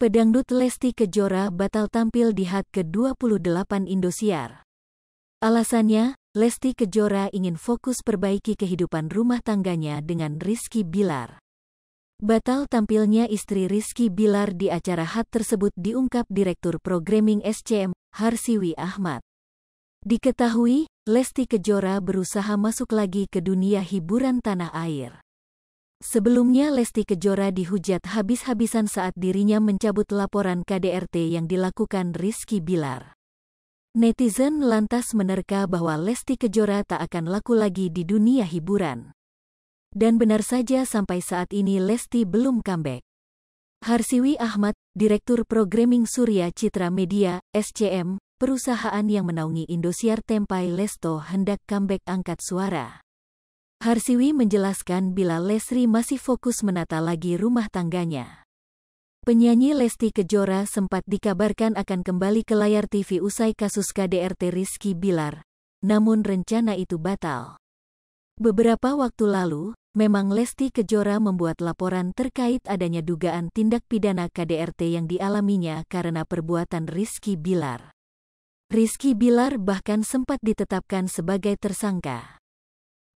Pedangdut Lesti Kejora batal tampil di HAT ke-28 Indosiar. Alasannya, Lesti Kejora ingin fokus perbaiki kehidupan rumah tangganya dengan Rizky Bilar. Batal tampilnya istri Rizky Bilar di acara HAT tersebut diungkap Direktur Programming SCM, Harsiwi Ahmad. Diketahui, Lesti Kejora berusaha masuk lagi ke dunia hiburan tanah air. Sebelumnya Lesti Kejora dihujat habis-habisan saat dirinya mencabut laporan KDRT yang dilakukan Rizky Bilar. Netizen lantas menerka bahwa Lesti Kejora tak akan laku lagi di dunia hiburan. Dan benar saja sampai saat ini Lesti belum comeback. Harsiwi Ahmad, Direktur Programming Surya Citra Media, SCM, perusahaan yang menaungi Indosiar Tempai Lesto hendak comeback angkat suara. Harsiwi menjelaskan bila Lesri masih fokus menata lagi rumah tangganya. Penyanyi Lesti Kejora sempat dikabarkan akan kembali ke layar TV usai kasus KDRT Rizky Bilar, namun rencana itu batal. Beberapa waktu lalu, memang Lesti Kejora membuat laporan terkait adanya dugaan tindak pidana KDRT yang dialaminya karena perbuatan Rizky Bilar. Rizky Bilar bahkan sempat ditetapkan sebagai tersangka.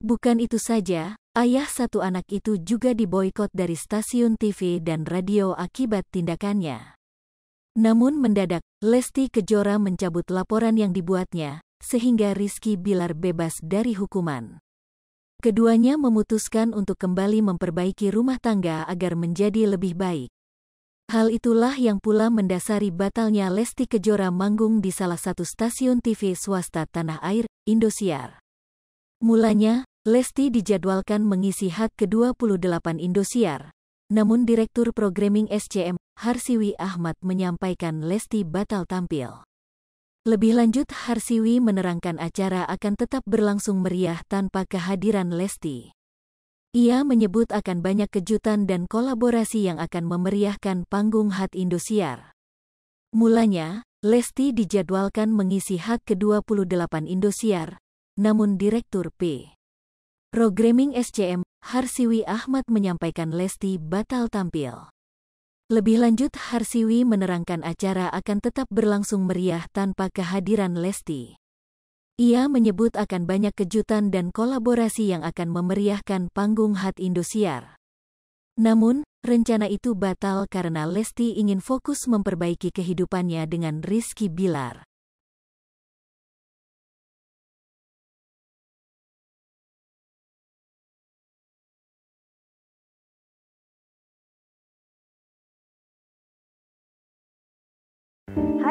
Bukan itu saja, ayah satu anak itu juga diboykot dari stasiun TV dan radio akibat tindakannya. Namun mendadak, Lesti Kejora mencabut laporan yang dibuatnya, sehingga Rizky Bilar bebas dari hukuman. Keduanya memutuskan untuk kembali memperbaiki rumah tangga agar menjadi lebih baik. Hal itulah yang pula mendasari batalnya Lesti Kejora manggung di salah satu stasiun TV swasta tanah air, Indosiar. Mulanya, Lesti dijadwalkan mengisi hak ke-28 Indosiar. Namun Direktur Programming SCM, Harsiwi Ahmad menyampaikan Lesti batal tampil. Lebih lanjut, Harsiwi menerangkan acara akan tetap berlangsung meriah tanpa kehadiran Lesti. Ia menyebut akan banyak kejutan dan kolaborasi yang akan memeriahkan panggung hat Indosiar. Mulanya, Lesti dijadwalkan mengisi hak ke-28 Indosiar, namun Direktur P. Programming SCM, Harsiwi Ahmad menyampaikan Lesti batal tampil. Lebih lanjut, Harsiwi menerangkan acara akan tetap berlangsung meriah tanpa kehadiran Lesti. Ia menyebut akan banyak kejutan dan kolaborasi yang akan memeriahkan panggung Hat Indosiar. Namun, rencana itu batal karena Lesti ingin fokus memperbaiki kehidupannya dengan Rizky Bilar.